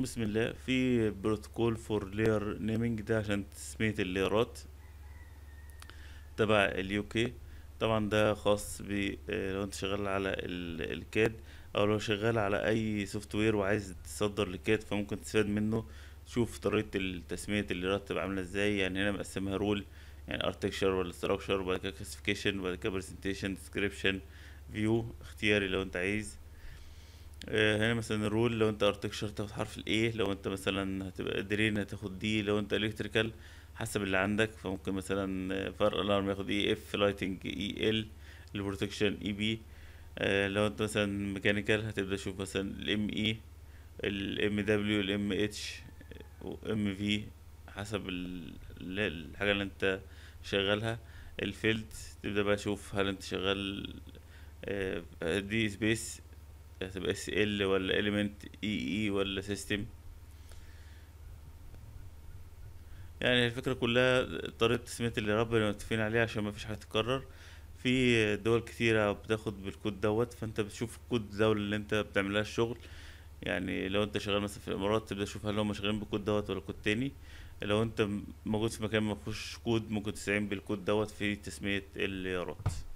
بسم الله في بروتوكول فور لير نيمينج ده عشان تسمية الليرات تبع اليوكي طبعا ده خاص ب لو انت شغال على الكاد او لو شغال على اي سوفت وير وعايز تصدر لكاد فممكن تستفاد منه تشوف طريقة تسمية الليرات تبقى عاملة ازاي يعني هنا مقسمها رول يعني architecture ولا ستراكشر وبعد كده classification وبعد كده برزنتيشن ديسكريبشن view اختياري لو انت عايز آه، هنا مثلا الرول لو انت ارتكشر تاخد حرف الاي لو انت مثلا هتبقى درين هتاخد دي لو انت الكتريكال حسب اللي عندك فممكن مثلا فار الارم ياخد اي اف لايتنج اي ال البروتكشن اي بي لو انت مثلا ميكانيكال هتبدا تشوف مثلا الام اي e، الام دبليو الام اتش وام في حسب الحاجه اللي انت شغالها الفيلد تبدا بقى تشوف هل انت شغال آه، دي سبيس هتبقى اس ال ولا element اي e اي e ولا سيستم يعني الفكرة كلها طريقة تسمية اللي ربنا متفقين عليها عشان مفيش حاجة تتكرر في دول كتيرة بتاخد بالكود دوت فانت بتشوف كود الدولة اللي انت بتعملها الشغل يعني لو انت شغال مثلا في الامارات تبدا تشوف هل هم شغالين بالكود دوت ولا كود تاني لو انت موجود في مكان ما فيهوش كود ممكن تستعين بالكود دوت في تسمية الرات